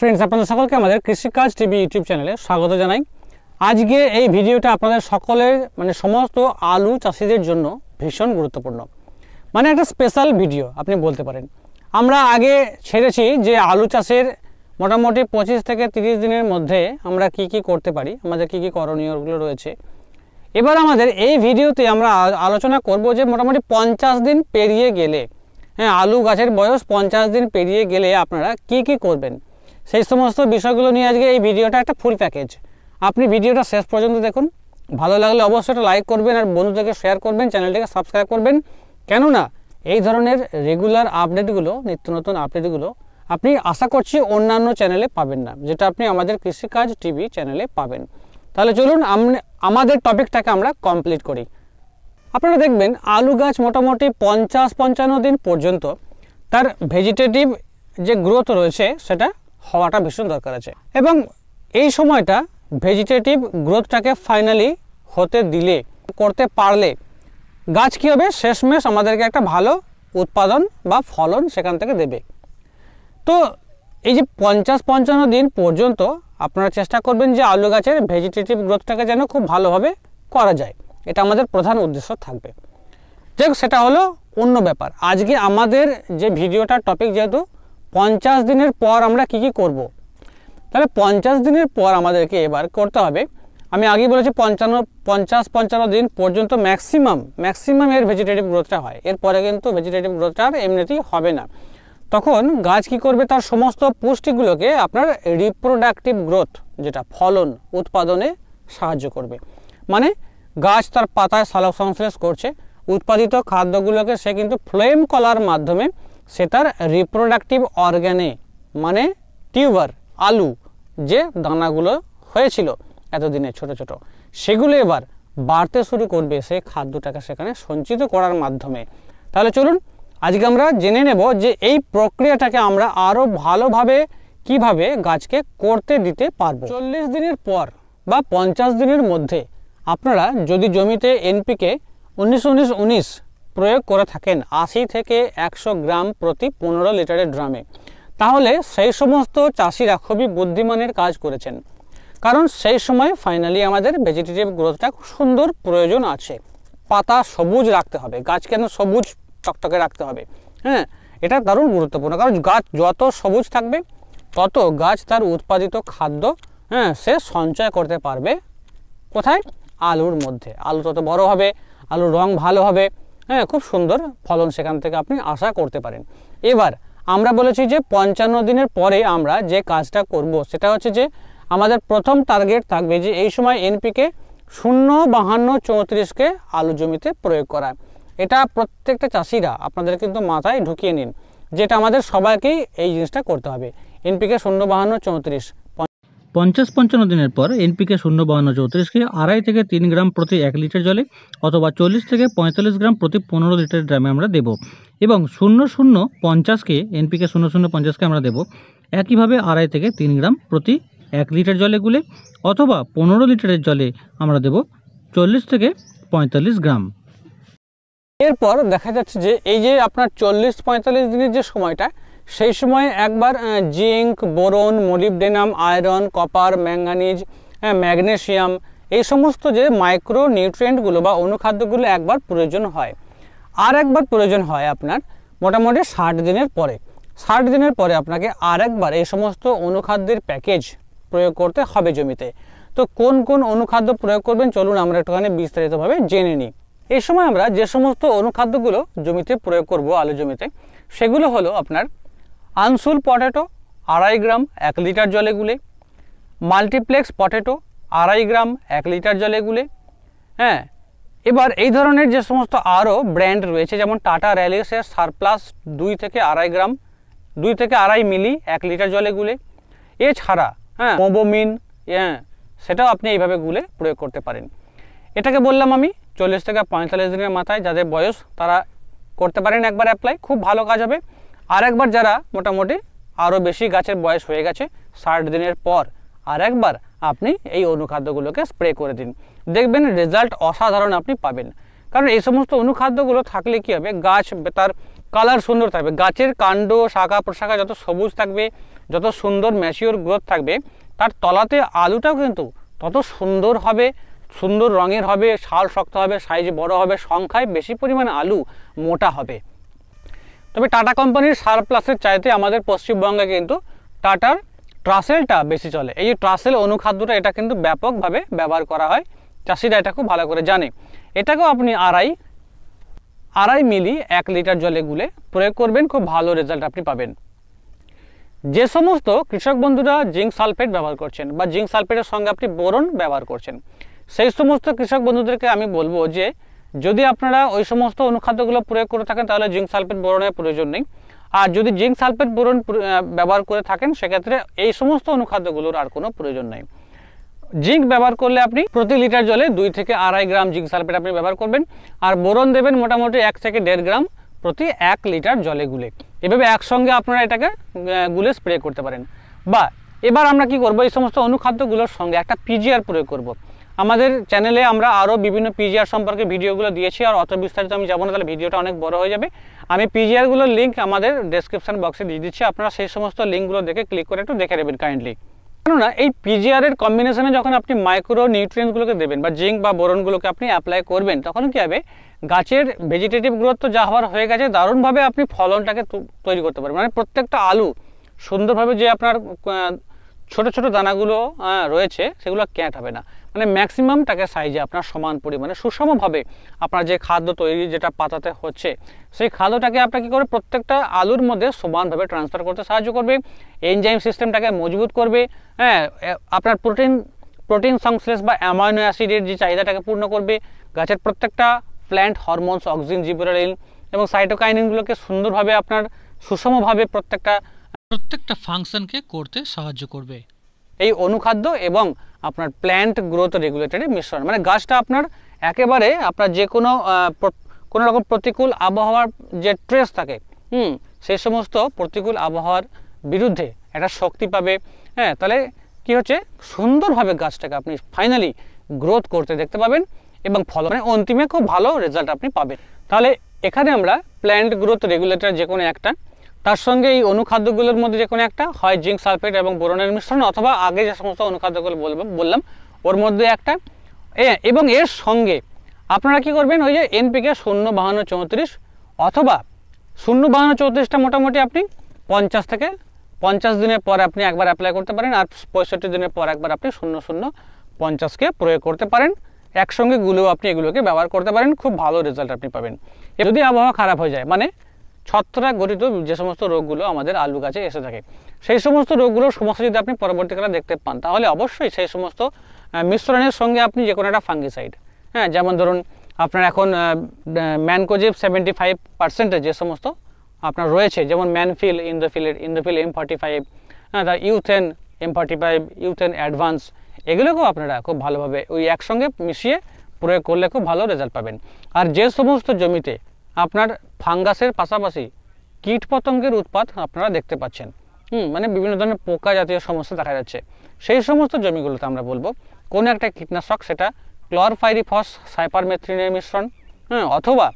Friends আপনাদের সকলকে আমাদের কৃষিকাজ টিভি ইউটিউব চ্যানেলে স্বাগত জানাই আজকে এই ভিডিওটা আপনাদের সকলের মানে সমস্ত আলু চাষিদের জন্য ভীষণ গুরুত্বপূর্ণ মানে একটা স্পেশাল ভিডিও আপনি বলতে পারেন আমরা আগে ছেড়েছি যে আলু চাষের মোটামুটি পঁচিশ থেকে তিরিশ দিনের মধ্যে আমরা কি কি করতে পারি আমাদের কি কি করণীয়গুলো রয়েছে এবার আমাদের এই ভিডিওতে আমরা আলোচনা করব যে মোটামুটি পঞ্চাশ দিন পেরিয়ে গেলে হ্যাঁ আলু গাছের বয়স পঞ্চাশ দিন পেরিয়ে গেলে আপনারা কি কি করবেন সেই সমস্ত বিষয়গুলো নিয়ে আজকে এই ভিডিওটা একটা ফুল প্যাকেজ আপনি ভিডিওটা শেষ পর্যন্ত দেখুন ভালো লাগলে অবশ্যই একটা লাইক করবেন আর বন্ধুদেরকে শেয়ার করবেন চ্যানেলটাকে সাবস্ক্রাইব করবেন কেননা এই ধরনের রেগুলার আপডেটগুলো নিত্য নতুন আপডেটগুলো আপনি আশা করছি অন্যান্য চ্যানেলে পাবেন না যেটা আপনি আমাদের কৃষিকাজ টিভি চ্যানেলে পাবেন তাহলে চলুন আমাদের টপিকটাকে আমরা কমপ্লিট করি আপনারা দেখবেন আলু গাছ মোটামুটি পঞ্চাশ পঞ্চান্ন দিন পর্যন্ত তার ভেজিটেটিভ যে গ্রোথ রয়েছে সেটা হওয়াটা ভীষণ দরকার আছে এবং এই সময়টা ভেজিটেটিভ গ্রোথটাকে ফাইনালি হতে দিলে করতে পারলে গাছ কী হবে শেষমেশ আমাদেরকে একটা ভালো উৎপাদন বা ফলন সেখান থেকে দেবে তো এই যে পঞ্চাশ পঞ্চান্ন দিন পর্যন্ত আপনারা চেষ্টা করবেন যে আলু গাছের ভেজিটেটিভ গ্রোথটাকে যেন খুব ভালোভাবে করা যায় এটা আমাদের প্রধান উদ্দেশ্য থাকবে যাই সেটা হলো অন্য ব্যাপার আজকে আমাদের যে ভিডিওটা টপিক যেহেতু পঞ্চাশ দিনের পর আমরা কি কি করব। তাহলে পঞ্চাশ দিনের পর আমাদেরকে এবার করতে হবে আমি আগেই বলেছি পঞ্চান্ন পঞ্চাশ পঞ্চান্ন দিন পর্যন্ত ম্যাক্সিমাম ম্যাক্সিমাম এর ভেজিটেটিভ গ্রোথটা হয় এরপরে কিন্তু ভেজিটেটিভ গ্রোথটা আর এমনিতেই হবে না তখন গাছ কি করবে তার সমস্ত পুষ্টিগুলোকে আপনার রিপ্রোডাক্টিভ গ্রোথ যেটা ফলন উৎপাদনে সাহায্য করবে মানে গাছ তার পাতায় সংশ্লেষ করছে উৎপাদিত খাদ্যগুলোকে সে কিন্তু ফ্লেম কলার মাধ্যমে সে তার রিপ্রোডাক্টিভ অর্গ্যানে মানে টিউবার আলু যে দানাগুলো হয়েছিল এতদিনে ছোট ছোট সেগুলো এবার বাড়তে শুরু করবে সে খাদ্যটাকে সেখানে সঞ্চিত করার মাধ্যমে তাহলে চলুন আজকে আমরা জেনে নেব যে এই প্রক্রিয়াটাকে আমরা আরও ভালোভাবে কিভাবে গাছকে করতে দিতে পারবো চল্লিশ দিনের পর বা পঞ্চাশ দিনের মধ্যে আপনারা যদি জমিতে এনপিকে উনিশ উনিশ উনিশ প্রয়োগ করে থাকেন আশি থেকে একশো গ্রাম প্রতি পনেরো লিটারের ড্রামে তাহলে সেই সমস্ত চাষিরা খুবই বুদ্ধিমানের কাজ করেছেন কারণ সেই সময় ফাইনালি আমাদের ভেজিটেটিভ গ্রোথটা খুব সুন্দর প্রয়োজন আছে পাতা সবুজ রাখতে হবে গাছ কেন সবুজ টকটকে রাখতে হবে হ্যাঁ এটা দারুণ গুরুত্বপূর্ণ কারণ গাছ যত সবুজ থাকবে তত গাছ তার উৎপাদিত খাদ্য হ্যাঁ সে সঞ্চয় করতে পারবে কোথায় আলুর মধ্যে আলু তত বড় হবে আলুর রং ভালো হবে হ্যাঁ খুব সুন্দর ফলন সেখান থেকে আপনি আশা করতে পারেন এবার আমরা বলেছি যে পঞ্চান্ন দিনের পরে আমরা যে কাজটা করব সেটা হচ্ছে যে আমাদের প্রথম টার্গেট থাকবে যে এই সময় এনপিকে শূন্য বাহান্ন চৌত্রিশকে আলু জমিতে প্রয়োগ করা এটা প্রত্যেকটা চাষিরা আপনাদের কিন্তু মাথায় ঢুকিয়ে নিন যেটা আমাদের সবাইকেই এই জিনিসটা করতে হবে এনপিকে শূন্য বাহান্ন চৌত্রিশ পঞ্চাশ পঞ্চান্ন দিনের পর এনপিকে শূন্য বাহান্ন চৌত্রিশকে আড়াই থেকে তিন গ্রাম প্রতি এক লিটার জলে অথবা চল্লিশ থেকে পঁয়তাল্লিশ গ্রাম প্রতি পনেরো লিটার ড্রামে আমরা দেব এবং শূন্য শূন্য পঞ্চাশকে এনপিকে শূন্য শূন্য পঞ্চাশকে আমরা দেব একইভাবে আড়াই থেকে তিন গ্রাম প্রতি এক লিটার জলে গুলে অথবা পনেরো লিটারের জলে আমরা দেব চল্লিশ থেকে পঁয়তাল্লিশ গ্রাম এরপর দেখা যাচ্ছে যে এই যে আপনার চল্লিশ পঁয়তাল্লিশ দিনের যে সময়টা সেই সময় একবার zinc boron molybdenum iron copper manganese magnesium এই সমস্ত যে মাইক্রো নিউট্রিয়েন্টগুলো বা অনুখাদ্যগুলো একবার প্রয়োজন হয় আর একবার প্রয়োজন হয় আপনার মোটামুটি ষাট দিনের পরে ষাট দিনের পরে আপনাকে আর একবার এই সমস্ত অনুখাদ্যের প্যাকেজ প্রয়োগ করতে হবে জমিতে তো কোন কোন অনুখাদ্য প্রয়োগ করবেন চলুন আমরা একটুখানি বিস্তারিতভাবে জেনে নিই এই সময় আমরা যে সমস্ত অনুখাদ্যগুলো জমিতে প্রয়োগ করব আলু জমিতে সেগুলো হলো আপনার আনসুল পটেটো আড়াই গ্রাম এক লিটার জলে গুলে মাল্টিপ্লেক্স পটেটো আড়াই গ্রাম এক লিটার জলে গুলে হ্যাঁ এবার এই ধরনের যে সমস্ত আরও ব্র্যান্ড রয়েছে যেমন টাটা র্যালিসের সারপ্লাস দুই থেকে আড়াই গ্রাম দুই থেকে আড়াই মিলি এক লিটার জলে গুলে এছাড়া হ্যাঁ মোবোমিন হ্যাঁ সেটাও আপনি এইভাবে গুলে প্রয়োগ করতে পারেন এটাকে বললাম আমি চল্লিশ থেকে পঁয়তাল্লিশ দিনের মাথায় যাদের বয়স তারা করতে পারেন একবার অ্যাপ্লাই খুব ভালো কাজ হবে আরেকবার যারা মোটামুটি আরও বেশি গাছের বয়স হয়ে গেছে ষাট দিনের পর আর একবার আপনি এই অনুখাদ্যগুলোকে স্প্রে করে দিন দেখবেন রেজাল্ট অসাধারণ আপনি পাবেন কারণ এই সমস্ত অনুখাদ্যগুলো থাকলে কি হবে গাছ তার কালার সুন্দর থাকবে গাছের কাণ্ড শাখা প্রশাখা যত সবুজ থাকবে যত সুন্দর ম্যাচিওর গ্রোথ থাকবে তার তলাতে আলুটাও কিন্তু তত সুন্দর হবে সুন্দর রঙের হবে শাল শক্ত হবে সাইজ বড় হবে সংখ্যায় বেশি পরিমাণ আলু মোটা হবে তবে টাটা কোম্পানির সার প্লাসের চাইতে আমাদের পশ্চিমবঙ্গে কিন্তু টাটার ট্রাসেলটা বেশি চলে এই যে ট্রাসেল অনুখাদ্যটা এটা কিন্তু ব্যাপকভাবে ব্যবহার করা হয় চাষিরা এটা খুব ভালো করে জানে এটাকেও আপনি আড়াই আড়াই মিলি এক লিটার জলে গুলে প্রয়োগ করবেন খুব ভালো রেজাল্ট আপনি পাবেন যে সমস্ত কৃষক বন্ধুরা জিঙ্ক সালফেট ব্যবহার করছেন বা জিঙ্ক সালফেটের সঙ্গে আপনি বোরন ব্যবহার করছেন সেই সমস্ত কৃষক বন্ধুদেরকে আমি বলবো যে যদি আপনারা ওই সমস্ত অনুখাদ্যগুলো প্রয়োগ করে থাকেন তাহলে জিঙ্ক সালফেট বোরনের প্রয়োজন নেই আর যদি জিঙ্ক সালফেট বোরন ব্যবহার করে থাকেন সেক্ষেত্রে এই সমস্ত অনুখাদ্যগুলোর আর কোনো প্রয়োজন নেই জিঙ্ক ব্যবহার করলে আপনি প্রতি লিটার জলে দুই থেকে আড়াই গ্রাম জিঙ্ক সালফেট আপনি ব্যবহার করবেন আর বোরন দেবেন মোটামুটি এক থেকে দেড় গ্রাম প্রতি এক লিটার জলে গুলে এভাবে একসঙ্গে আপনারা এটাকে গুলে স্প্রে করতে পারেন বা এবার আমরা কি করব এই সমস্ত অনুখাদ্যগুলোর সঙ্গে একটা পিজিআর প্রয়োগ করব। আমাদের চ্যানেলে আমরা আরও বিভিন্ন পিজিআর সম্পর্কে ভিডিওগুলো দিয়েছি আর অত বিস্তারিত আমি যাবো না তাহলে ভিডিওটা অনেক বড় হয়ে যাবে আমি পিজিআরগুলোর লিঙ্ক আমাদের ডেসক্রিপশান বক্সে দিয়ে দিচ্ছি আপনারা সেই সমস্ত লিঙ্কগুলো দেখে ক্লিক করে একটু দেখে নেবেন কাইন্ডলি কেননা এই পিজিআরের কম্বিনেশনে যখন আপনি মাইক্রো নিউট্রিয়েন্টসগুলোকে দেবেন বা জিঙ্ক বা বোরনগুলোকে আপনি অ্যাপ্লাই করবেন তখন কী হবে গাছের ভেজিটেটিভ গ্রোথ তো যা হওয়ার হয়ে গেছে দারুণভাবে আপনি ফলনটাকে তৈরি করতে পারবেন মানে প্রত্যেকটা আলু সুন্দরভাবে যে আপনার ছোট ছোট দানাগুলো রয়েছে সেগুলো ক্যাট হবে না মানে ম্যাক্সিমাম তাকে সাইজে আপনার সমান পরিমাণে সুষমভাবে আপনার যে খাদ্য তৈরি যেটা পাতাতে হচ্ছে সেই খাদ্যটাকে আপনার কী করে প্রত্যেকটা আলুর মধ্যে সমানভাবে ট্রান্সফার করতে সাহায্য করবে এনজাইম সিস্টেমটাকে মজবুত করবে হ্যাঁ আপনার প্রোটিন প্রোটিন সংশ্লেষ বা অ্যামাইনো অ্যাসিডের যে চাহিদাটাকে পূর্ণ করবে গাছের প্রত্যেকটা প্ল্যান্ট হরমোনস অক্সিজেন জিবরালিন এবং সাইটোকাইনিনগুলোকে সুন্দরভাবে আপনার সুষমভাবে প্রত্যেকটা প্রত্যেকটা ফাংশনকে করতে সাহায্য করবে এই অনুখাদ্য এবং আপনার প্ল্যান্ট গ্রোথ রেগুলেটরের মিশ্রণ মানে গাছটা আপনার একেবারে আপনার যে কোনো কোনো রকম প্রতিকূল আবহাওয়ার যে ট্রেস থাকে হুম সেই সমস্ত প্রতিকূল আবহাওয়ার বিরুদ্ধে একটা শক্তি পাবে হ্যাঁ তাহলে কি হচ্ছে সুন্দরভাবে গাছটাকে আপনি ফাইনালি গ্রোথ করতে দেখতে পাবেন এবং ফল মানে অন্তিমে খুব ভালো রেজাল্ট আপনি পাবেন তাহলে এখানে আমরা প্ল্যান্ট গ্রোথ রেগুলেটর যে কোনো একটা তার সঙ্গে এই অনুখাদ্যগুলোর মধ্যে যে কোনো একটা হয় জিঙ্ক সালফেট এবং বোরনের মিশ্রণ অথবা আগে যে সমস্ত অনুখাদ্যগুলো বলবো বললাম ওর মধ্যে একটা এবং এর সঙ্গে আপনারা কি করবেন ওই যে এনপিকে শূন্য বাহান্ন চৌত্রিশ অথবা শূন্য বাহান্ন চৌত্রিশটা মোটামুটি আপনি পঞ্চাশ থেকে পঞ্চাশ দিনের পর আপনি একবার অ্যাপ্লাই করতে পারেন আর পঁয়ষট্টি দিনের পর একবার আপনি শূন্য শূন্য পঞ্চাশকে প্রয়োগ করতে পারেন একসঙ্গে গুলো আপনি এগুলোকে ব্যবহার করতে পারেন খুব ভালো রেজাল্ট আপনি পাবেন যদি আবহাওয়া খারাপ হয়ে যায় মানে ছত্রাক গঠিত যে সমস্ত রোগগুলো আমাদের আলু গাছে এসে থাকে সেই সমস্ত রোগগুলোর সমস্যা যদি আপনি পরবর্তীকালে দেখতে পান তাহলে অবশ্যই সেই সমস্ত মিশ্রণের সঙ্গে আপনি যে কোনো একটা ফাঙ্গিসাইড হ্যাঁ যেমন ধরুন আপনার এখন ম্যানকোজিভ সেভেন্টি ফাইভ পার্সেন্টের যে সমস্ত আপনার রয়েছে যেমন ম্যানফিল ইন্দোফিলের ইন্দোফিল এম ফর্টি ফাইভ হ্যাঁ Uthane M forty five Uthane advance এগুলোকেও আপনারা খুব ভালোভাবে ওই একসঙ্গে মিশিয়ে প্রয়োগ করলে খুব ভালো রেজাল্ট পাবেন আর যে সমস্ত জমিতে আপনার ফাঙ্গাসের পাশাপাশি কীট পতঙ্গের উৎপাত আপনারা দেখতে পাচ্ছেন হুম মানে বিভিন্ন ধরনের পোকা জাতীয় সমস্যা দেখা যাচ্ছে সেই সমস্ত জমিগুলোতে আমরা বলবো কোন একটা কীটনাশক সেটা ক্লোরফাইরিফস সাইপারমেথ্রিনের মিশ্রণ হ্যাঁ অথবা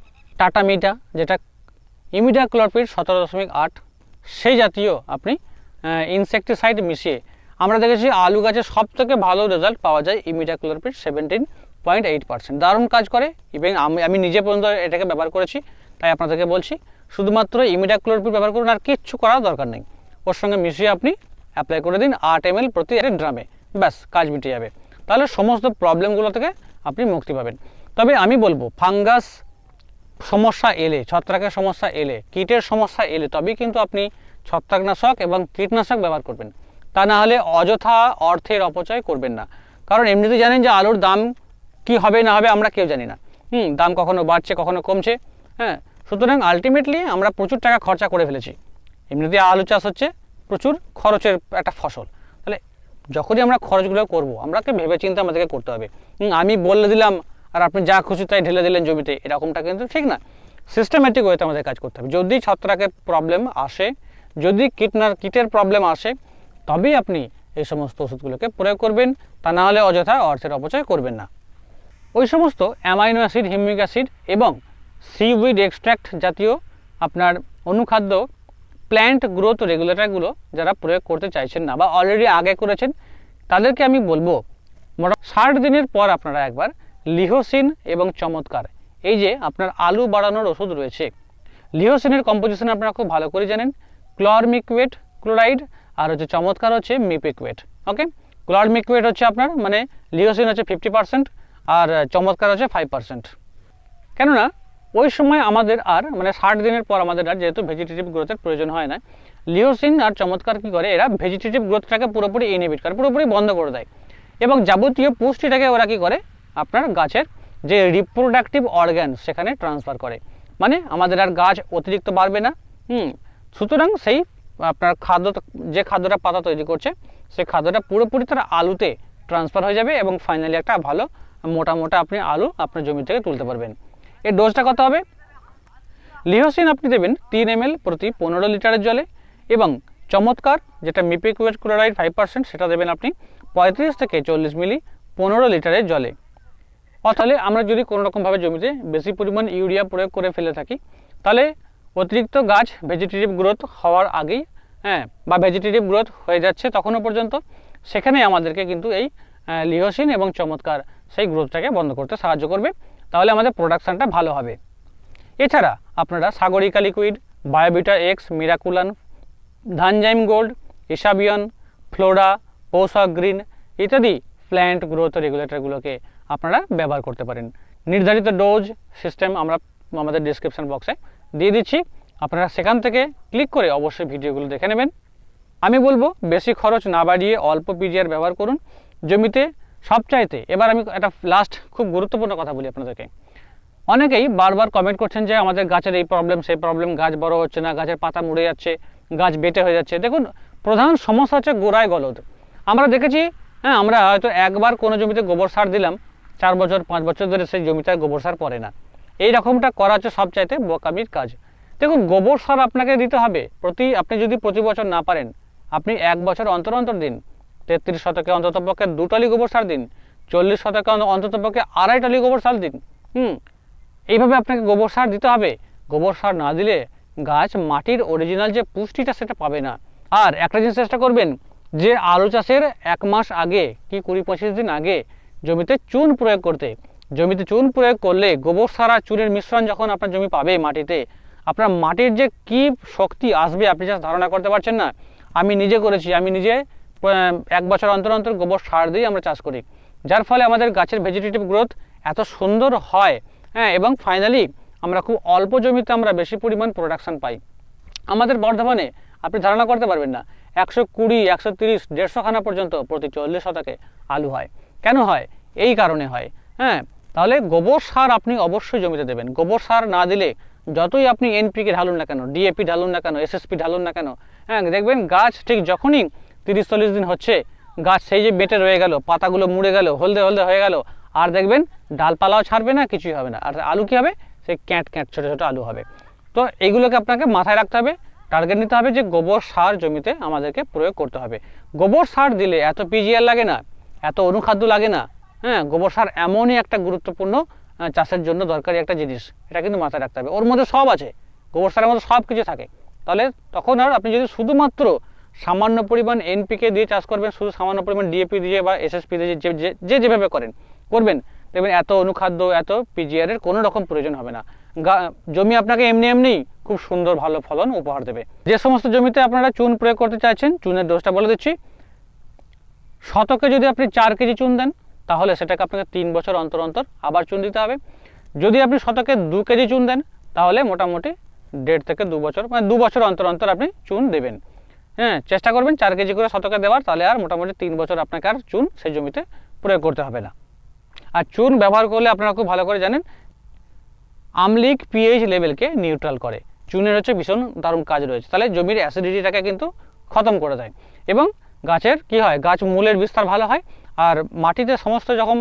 টাটামিটা যেটা ইমিডা ক্লোরপিড সতেরো দশমিক আট সেই জাতীয় আপনি ইনসেকটিসাইড মিশিয়ে আমরা দেখেছি আলু গাছে সবথেকে ভালো রেজাল্ট পাওয়া যায় imidacloprid seventeen point eight percent দারুণ কাজ করে ইভেন আমি আমি নিজে পর্যন্ত এটাকে ব্যবহার করেছি তাই আপনাদেরকে বলছি শুধুমাত্র ইমিডাক্লোরপিড ব্যবহার করুন আর কিচ্ছু করার দরকার নেই ওর সঙ্গে মিশিয়ে আপনি অ্যাপ্লাই করে দিন আট এম এল প্রতি ড্রামে ব্যাস কাজ মিটে যাবে তাহলে সমস্ত প্রবলেমগুলো থেকে আপনি মুক্তি পাবেন তবে আমি বলবো ফাঙ্গাস সমস্যা এলে ছত্রাকের সমস্যা এলে কীটের সমস্যা এলে তবেই কিন্তু আপনি ছত্রাকনাশক এবং কীটনাশক ব্যবহার করবেন তা না হলে অযথা অর্থের অপচয় করবেন না কারণ এমনিতে জানেন যে আলুর দাম কি হবে না হবে আমরা কেউ জানি না হুম দাম কখনো বাড়ছে কখনো কমছে হ্যাঁ সুতরাং আলটিমেটলি আমরা প্রচুর টাকা খরচা করে ফেলেছি এমনিতে আলু চাষ হচ্ছে প্রচুর খরচের একটা ফসল তাহলে যখনই আমরা খরচগুলো করব আমরাকে ভেবে চিন্তে আমাদেরকে করতে হবে আমি বলে দিলাম আর আপনি যা খুশি তাই ঢেলে দিলেন জমিতে এরকমটা কিন্তু ঠিক না সিস্টেম্যাটিক ওয়েতে আমাদের কাজ করতে হবে যদি ছত্রাকের প্রবলেম আসে যদি কীটনার কীটের প্রবলেম আসে তবেই আপনি এই সমস্ত ওষুধগুলোকে প্রয়োগ করবেন তা না হলে অযথা অর্থের অপচয় করবেন না ওই সমস্ত অ্যামাইনো অ্যাসিড হিমিক অ্যাসিড এবং সিউইড এক্সট্র্যাক্ট জাতীয় আপনার অনুখাদ্য প্ল্যান্ট গ্রোথ রেগুলেটারগুলো যারা প্রয়োগ করতে চাইছেন না বা অলরেডি আগে করেছেন তাদেরকে আমি বলবো মোটা ষাট দিনের পর আপনারা একবার লিহোসিন এবং চমৎকার এই যে আপনার আলু বাড়ানোর ওষুধ রয়েছে লিহোসিনের কম্পোজিশন আপনারা খুব ভালো করে জানেন ক্লরমিকুয়েট ক্লোরাইড আর হচ্ছে চমৎকার হচ্ছে মিপিকুয়েট ওকে ক্লরমিকুয়েট হচ্ছে আপনার মানে লিহোসিন হচ্ছে ফিফটি পার্সেন্ট আর চমৎকার আছে ফাইভ পার্সেন্ট কেননা ওই সময় আমাদের আর মানে ষাট দিনের পর আমাদের আর যেহেতু ভেজিটেটিভ গ্রোথের প্রয়োজন হয় না লিওসিন আর চমৎকার কী করে এরা ভেজিটেটিভ গ্রোথটাকে পুরোপুরি ইনহিবিট করে পুরোপুরি বন্ধ করে দেয় এবং যাবতীয় পুষ্টিটাকে ওরা কী করে আপনার গাছের যে রিপ্রোডাক্টিভ অর্গ্যান সেখানে ট্রান্সফার করে মানে আমাদের আর গাছ অতিরিক্ত বাড়বে না হুম সুতরাং সেই আপনার খাদ্য যে খাদ্যটা পাতা তৈরি করছে সেই খাদ্যটা পুরোপুরি তারা আলুতে ট্রান্সফার হয়ে যাবে এবং ফাইনালি একটা ভালো মোটা মোটা আপনি আলু আপনার জমি থেকে তুলতে পারবেন এর ডোজটা কত হবে লিহসিন আপনি দেবেন তিন এম প্রতি পনেরো লিটারের জলে এবং চমৎকার যেটা মিপিকুয়েট ক্লোরাইড ফাইভ পার্সেন্ট সেটা দেবেন আপনি পঁয়ত্রিশ থেকে চল্লিশ মিলি পনেরো লিটারের জলে অথলে আমরা যদি কোনো রকমভাবে জমিতে বেশি পরিমাণ ইউরিয়া প্রয়োগ করে ফেলে থাকি তাহলে অতিরিক্ত গাছ ভেজিটেটিভ গ্রোথ হওয়ার আগেই হ্যাঁ বা ভেজিটেটিভ গ্রোথ হয়ে যাচ্ছে তখনও পর্যন্ত সেখানে আমাদেরকে কিন্তু এই লিহসিন এবং চমৎকার সেই গ্রোথটাকে বন্ধ করতে সাহায্য করবে তাহলে আমাদের প্রোডাকশানটা ভালো হবে এছাড়া আপনারা Sagarika liquid Biovita X Miraculan Dhanzyme gold Isabion flora Paushak green ইত্যাদি প্ল্যান্ট গ্রোথ রেগুলেটরগুলোকে আপনারা ব্যবহার করতে পারেন নির্ধারিত ডোজ সিস্টেম আমরা আমাদের ডিসক্রিপশান বক্সে দিয়ে দিচ্ছি আপনারা সেখান থেকে ক্লিক করে অবশ্যই ভিডিওগুলো দেখে নেবেন আমি বলবো বেশি খরচ না বাড়িয়ে অল্প পিজিআর ব্যবহার করুন জমিতে সবচাইতে এবার আমি একটা লাস্ট খুব গুরুত্বপূর্ণ কথা বলি আপনাদেরকে অনেকেই বারবার কমেন্ট করছেন যে আমাদের গাছের এই প্রবলেম সেই প্রবলেম গাছ বড় হচ্ছে না গাছের পাতা মুড়ে যাচ্ছে গাছ বেটে হয়ে যাচ্ছে দেখুন প্রধান সমস্যা হচ্ছে গোড়ায় গলদ আমরা দেখেছি হ্যাঁ আমরা হয়তো একবার কোনো জমিতে গোবর সার দিলাম চার বছর পাঁচ বছর ধরে সেই জমিটায় গোবর সার পরে না এই রকমটা করা হচ্ছে সবচাইতে বোকামির কাজ দেখুন গোবর সার আপনাকে দিতে হবে প্রতি আপনি যদি প্রতি বছর না পারেন আপনি এক বছর অন্তর অন্তর দিন তেত্রিশ শতকে অন্তত পক্ষে দুটালি গোবর সার দিন চল্লিশ শতকে অন্তত পক্ষে আড়াইটালি গোবর সার দিন হুম এইভাবে আপনাকে গোবর সার দিতে হবে গোবর সার না দিলে গাছ মাটির অরিজিনাল যে পুষ্টিটা সেটা পাবে না আর একটা জিনিস চেষ্টা করবেন যে আলু চাষের এক মাস আগে কি কুড়ি পঁচিশ দিন আগে জমিতে চুন প্রয়োগ করতে জমিতে চুন প্রয়োগ করলে গোবর সার আর চুনের মিশ্রণ যখন আপনার জমি পাবে মাটিতে আপনার মাটির যে কি শক্তি আসবে আপনি যা ধারণা করতে পারছেন না আমি নিজে করেছি আমি নিজে এক বছর অন্তর অন্তর গোবর সার দিয়ে আমরা চাষ করি যার ফলে আমাদের গাছের ভেজিটেটিভ গ্রোথ এত সুন্দর হয় হ্যাঁ এবং ফাইনালি আমরা খুব অল্প জমিতে আমরা বেশি পরিমাণ প্রোডাকশান পাই আমাদের বর্ধমানে আপনি ধারণা করতে পারবেন না একশো কুড়ি একশো তিরিশ দেড়শো খানা পর্যন্ত প্রতি চল্লিশ শতকে আলু হয় কেন হয় এই কারণে হয় হ্যাঁ তাহলে গোবর সার আপনি অবশ্যই জমিতে দেবেন গোবর সার না দিলে যতই আপনি এনপিকে ঢালুন না কেন ডিএপি ঢালুন না কেন এসএসপি ঢালুন না কেন হ্যাঁ দেখবেন গাছ ঠিক যখনই তিরিশ চল্লিশ দিন হচ্ছে গাছ সেই যে বেটে রয়ে গেল পাতাগুলো মুড়ে গেল হলদে হলদে হয়ে গেল আর দেখবেন ডালপালাও ছাড়বে না কিছুই হবে না আর আলু কী হবে সে ক্যাঁট ক্যাঁট ছোটো ছোটো আলু হবে তো এইগুলোকে আপনাকে মাথায় রাখতে হবে টার্গেট নিতে হবে যে গোবর সার জমিতে আমাদেরকে প্রয়োগ করতে হবে গোবর সার দিলে এত পিজিআর লাগে না এত অনুখাদ্য লাগে না হ্যাঁ গোবর সার এমনই একটা গুরুত্বপূর্ণ চাষের জন্য দরকারি একটা জিনিস এটা কিন্তু মাথায় রাখতে হবে ওর মধ্যে সব আছে গোবর সারের মধ্যে সব কিছু থাকে তাহলে তখন আর আপনি যদি শুধুমাত্র সামান্য পরিমাণ এনপিকে দিয়ে চাষ করবেন শুধু সামান্য পরিমাণ ডিএপি দিয়ে বা এসএসপি দিয়ে যে যেভাবে করেন করবেন দেখবেন এত অনুখাদ্য এত পিজিআরের কোনো রকম প্রয়োজন হবে না জমি আপনাকে এমনি এমনি খুব সুন্দর ভালো ফলন উপহার দেবে যে সমস্ত জমিতে আপনারা চুন প্রয়োগ করতে চাইছেন চুনের ডোজটা বলে দিচ্ছি শতকে যদি আপনি চার কেজি চুন দেন তাহলে সেটাকে আপনাকে তিন বছর অন্তর অন্তর আবার চুন দিতে হবে যদি আপনি শতকে দু কেজি চুন দেন তাহলে মোটামুটি দেড় থেকে দু বছর মানে দু বছর অন্তর অন্তর আপনি চুন দেবেন হ্যাঁ চেষ্টা করবেন চার কেজি করে শতকে দেওয়ার তাহলে আর মোটামুটি তিন বছর আপনাকে আর চুন সেই জমিতে প্রয়োগ করতে হবে না আর চুন ব্যবহার করলে আপনারা খুব ভালো করে জানেন আমলিক পিএইচ লেভেলকে নিউট্রাল করে চুনের হচ্ছে ভীষণ দারুণ কাজ রয়েছে তাহলে জমির অ্যাসিডিটিটাকে কিন্তু খতম করে দেয় এবং গাছের কি হয় গাছ মূলের বিস্তার ভালো হয় আর মাটিতে সমস্ত রকম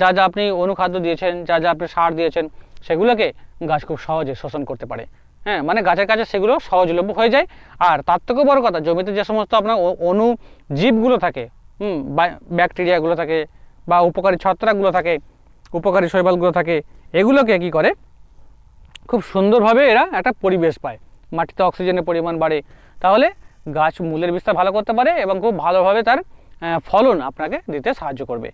যা যা আপনি অনুখাদ্য দিয়েছেন যা যা আপনি সার দিয়েছেন সেগুলোকে গাছ খুব সহজে শোষণ করতে পারে হ্যাঁ মানে গাছের কাছে সেগুলো সহজলভ্য হয়ে যায় আর তার থেকেও বড় কথা জমিতে যে সমস্ত আপনার অনুজীবগুলো থাকে হুম ব্যাকটেরিয়াগুলো থাকে বা উপকারী ছত্রাকগুলো থাকে উপকারী শৈবালগুলো থাকে এগুলোকে কি করে খুব সুন্দরভাবে এরা একটা পরিবেশ পায় মাটিতে অক্সিজেনের পরিমাণ বাড়ে তাহলে গাছ মূলের বিস্তার ভালো করতে পারে এবং খুব ভালোভাবে তার ফলন আপনাকে দিতে সাহায্য করবে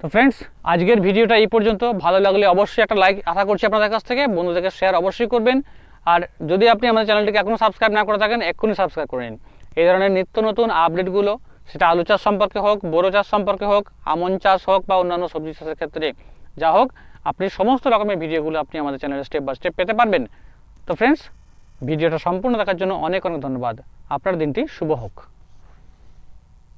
তো ফ্রেন্ডস আজকের ভিডিওটা এই পর্যন্ত ভালো লাগলে অবশ্যই একটা লাইক আশা করছি আপনাদের কাছ থেকে বন্ধুদেরকে শেয়ার অবশ্যই করবেন আর যদি আপনি আমাদের চ্যানেলটিকে এখনও সাবস্ক্রাইব না করে থাকেন এক্ষুনি সাবস্ক্রাইব করে নিন এই ধরনের নিত্য নতুন আপডেটগুলো সেটা আলু চাষ সম্পর্কে হোক বোরো চাষ সম্পর্কে হোক আমন চাষ হোক বা অন্যান্য সবজি চাষের ক্ষেত্রে যা হোক আপনি সমস্ত রকমের ভিডিওগুলো আপনি আমাদের চ্যানেলে স্টেপ বাই স্টেপ পেতে পারবেন তো ফ্রেন্ডস ভিডিওটা সম্পূর্ণ দেখার জন্য অনেক অনেক ধন্যবাদ আপনার দিনটি শুভ হোক